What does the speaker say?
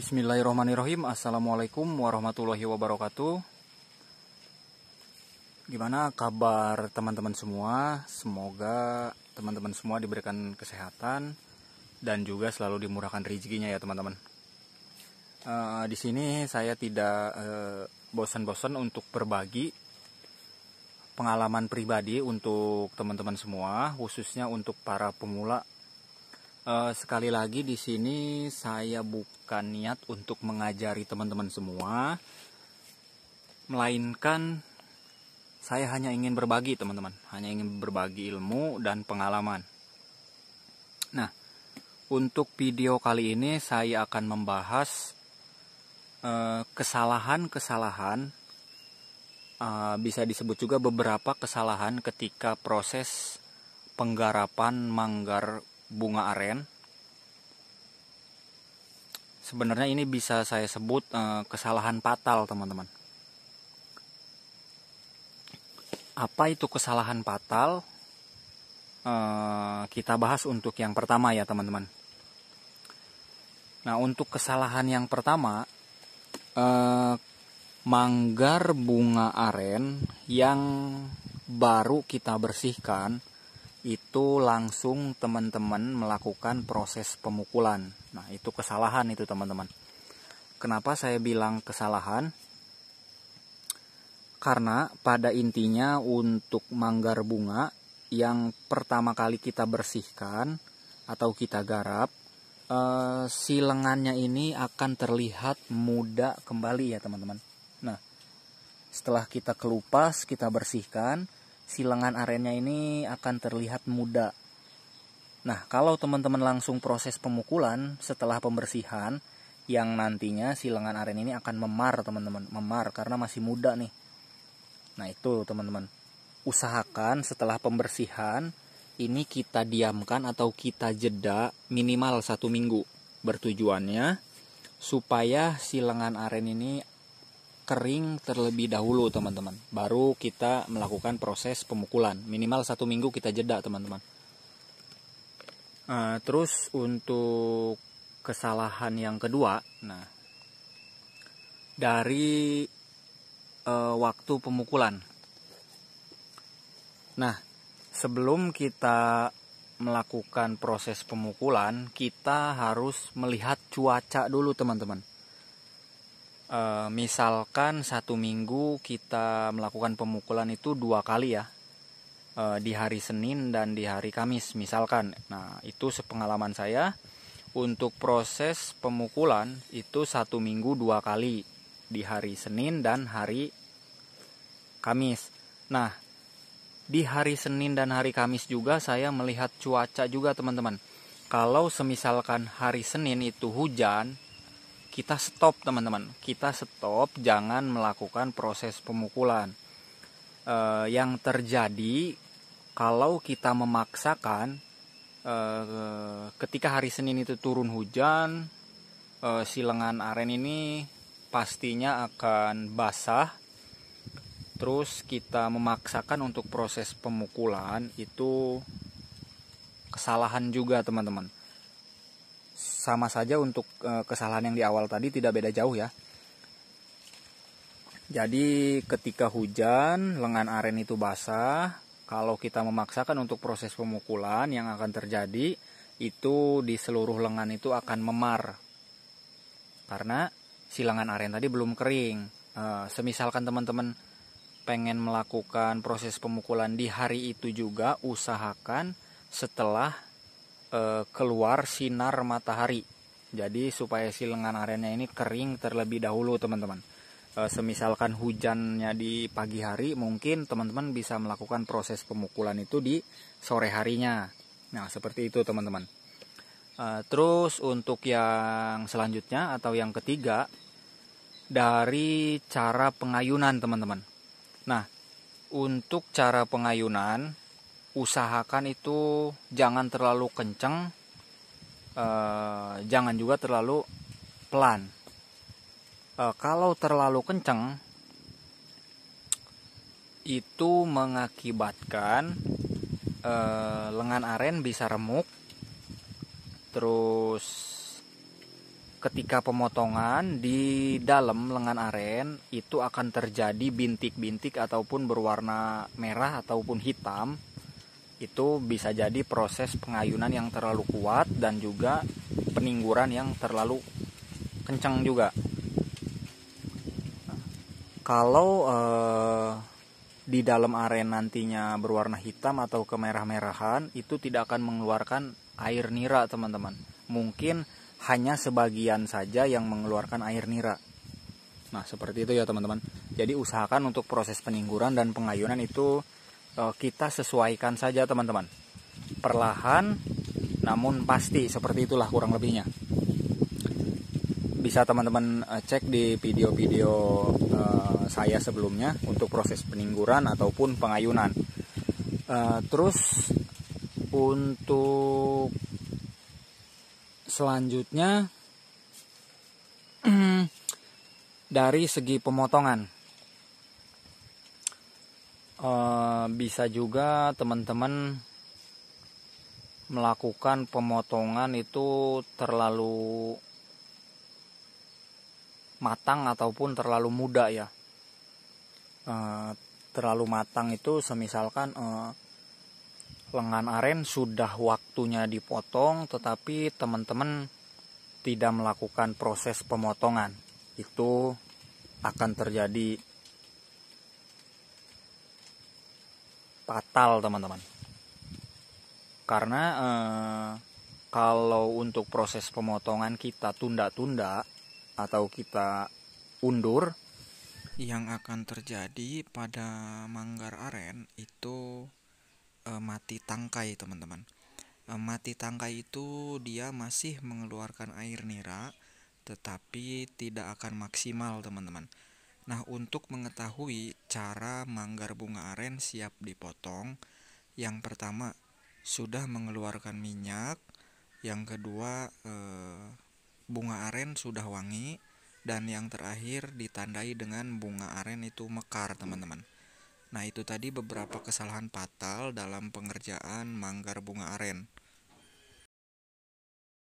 Bismillahirrahmanirrahim Assalamualaikum warahmatullahi wabarakatuh Gimana kabar teman-teman semua Semoga teman-teman semua diberikan kesehatan Dan juga selalu dimurahkan rezekinya ya teman-teman uh, Di sini saya tidak uh, bosan-bosan untuk berbagi Pengalaman pribadi untuk teman-teman semua Khususnya untuk para pemula Eh, sekali lagi di sini saya bukan niat untuk mengajari teman-teman semua, melainkan saya hanya ingin berbagi teman-teman, hanya ingin berbagi ilmu dan pengalaman. Nah, untuk video kali ini saya akan membahas eh, kesalahan-kesalahan, uh, bisa disebut juga beberapa kesalahan ketika proses penggarapan manggar bunga aren. Sebenarnya ini bisa saya sebut e, kesalahan fatal, teman-teman. Apa itu kesalahan fatal? E, eh, kita bahas untuk yang pertama ya, teman-teman. Nah, untuk kesalahan yang pertama, e, manggar bunga aren yang baru kita bersihkan itu langsung teman-teman melakukan proses pemukulan. Nah, itu kesalahan itu teman-teman. Kenapa saya bilang kesalahan? Karena pada intinya untuk manggar bunga yang pertama kali kita bersihkan atau kita garap, eh, si lengannya ini akan terlihat muda kembali ya teman-teman. Nah, setelah kita kelupas, kita bersihkan, silangan arennya ini akan terlihat muda. Nah, kalau teman-teman langsung proses pemukulan setelah pembersihan, yang nantinya silangan aren ini akan memar, teman-teman. Memar karena masih muda nih. Nah, itu teman-teman. Usahakan setelah pembersihan ini kita diamkan atau kita jeda minimal satu minggu. Bertujuannya supaya silangan aren ini kering terlebih dahulu teman-teman baru kita melakukan proses pemukulan minimal satu minggu kita jeda teman-teman uh, terus untuk kesalahan yang kedua nah dari uh, waktu pemukulan nah sebelum kita melakukan proses pemukulan kita harus melihat cuaca dulu teman-teman e, misalkan satu minggu kita melakukan pemukulan itu dua kali ya e, di hari Senin dan di hari Kamis misalkan nah itu sepengalaman saya untuk proses pemukulan itu satu minggu dua kali di hari Senin dan hari Kamis. Nah, di hari Senin dan hari Kamis juga saya melihat cuaca juga teman-teman. Kalau semisalkan hari Senin itu hujan, kita stop teman-teman kita stop jangan melakukan proses pemukulan e, yang terjadi kalau kita memaksakan e, ketika hari Senin itu turun hujan e, eh, silengan aren ini pastinya akan basah terus kita memaksakan untuk proses pemukulan itu kesalahan juga teman-teman sama saja untuk eh, kesalahan yang di awal tadi tidak beda jauh ya. Jadi ketika hujan lengan aren itu basah, kalau kita memaksakan untuk proses pemukulan yang akan terjadi itu di seluruh lengan itu akan memar. Karena silangan aren tadi belum kering. Eh, semisalkan teman-teman pengen melakukan proses pemukulan di hari itu juga usahakan setelah Eh, keluar sinar matahari. Jadi supaya si lengan arennya ini kering terlebih dahulu teman-teman. E, semisalkan hujannya di pagi hari mungkin teman-teman bisa melakukan proses pemukulan itu di sore harinya. Nah seperti itu teman-teman. E, terus untuk yang selanjutnya atau yang ketiga dari cara pengayunan teman-teman. Nah untuk cara pengayunan usahakan itu jangan terlalu kenceng eh, jangan juga terlalu pelan eh, kalau terlalu kenceng itu mengakibatkan eh, lengan aren bisa remuk terus ketika pemotongan di dalam lengan aren itu akan terjadi bintik-bintik ataupun berwarna merah ataupun hitam itu bisa jadi proses pengayunan yang terlalu kuat dan juga peningguran yang terlalu kencang juga. Kalau eh, di dalam aren nantinya berwarna hitam atau kemerah-merahan itu tidak akan mengeluarkan air nira teman-teman. Mungkin hanya sebagian saja yang mengeluarkan air nira. Nah, seperti itu ya teman-teman. Jadi usahakan untuk proses peningguran dan pengayunan itu Eh, kita sesuaikan saja teman-teman. Perlahan namun pasti seperti itulah kurang lebihnya. Bisa teman-teman eh, cek di video-video eh, saya sebelumnya untuk proses peningguran ataupun pengayunan. terus untuk selanjutnya dari segi pemotongan Eh, bisa juga teman-teman melakukan pemotongan itu terlalu matang ataupun terlalu muda ya eh, terlalu matang itu semisalkan eh, lengan aren sudah waktunya dipotong tetapi teman-teman tidak melakukan proses pemotongan itu akan terjadi fatal teman-teman karena eh, kalau untuk proses pemotongan kita tunda-tunda atau kita undur yang akan terjadi pada manggar aren itu eh, mati tangkai teman-teman eh, mati tangkai itu dia masih mengeluarkan air nira tetapi tidak akan maksimal teman-teman Nah, untuk mengetahui cara manggar bunga aren siap dipotong, yang pertama sudah mengeluarkan minyak, yang kedua eh, bunga aren sudah wangi, dan yang terakhir ditandai dengan bunga aren itu mekar, teman-teman. Nah, itu tadi beberapa kesalahan fatal dalam pengerjaan manggar bunga aren.